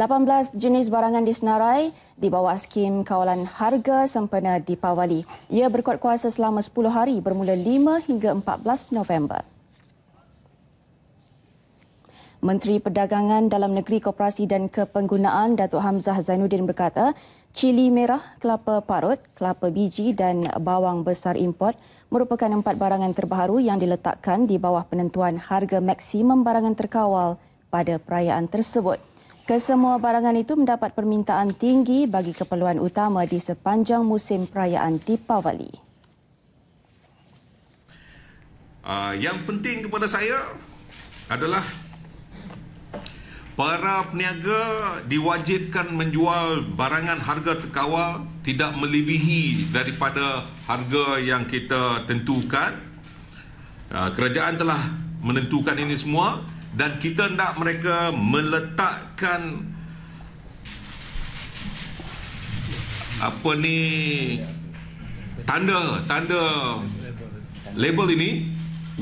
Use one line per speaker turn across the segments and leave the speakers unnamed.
18 jenis barangan disenarai di bawah skim kawalan harga sempena Deepawali. Ia berkuat kuasa selama 10 hari bermula 5 hingga 14 November. Menteri Perdagangan Dalam Negeri Koperasi dan Kepenggunaan Datuk Hamzah Zainuddin berkata, cili merah, kelapa parut, kelapa biji dan bawang besar import merupakan empat barangan terbaru yang diletakkan di bawah penentuan harga maksimum barangan terkawal pada perayaan tersebut. Kesemua barangan itu mendapat permintaan tinggi bagi keperluan utama di sepanjang musim perayaan Deepavali.
Uh, yang penting kepada saya adalah para peniaga diwajibkan menjual barangan harga terkawal tidak melebihi daripada harga yang kita tentukan. Uh, kerajaan telah menentukan ini semua dan kita nak mereka meletakkan apa ni
tanda tanda label ini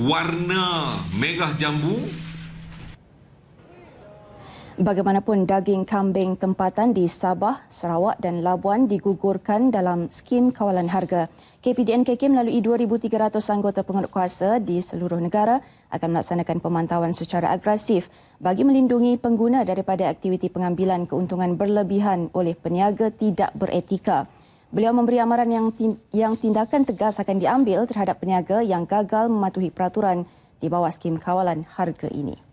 warna megah jambu
Bagaimanapun daging kambing tempatan di Sabah, Sarawak dan Labuan digugurkan dalam skim kawalan harga. KPDNKK melalui 2,300 anggota pengurus kuasa di seluruh negara akan melaksanakan pemantauan secara agresif bagi melindungi pengguna daripada aktiviti pengambilan keuntungan berlebihan oleh peniaga tidak beretika. Beliau memberi amaran yang, yang tindakan tegas akan diambil terhadap peniaga yang gagal mematuhi peraturan di bawah skim kawalan harga ini.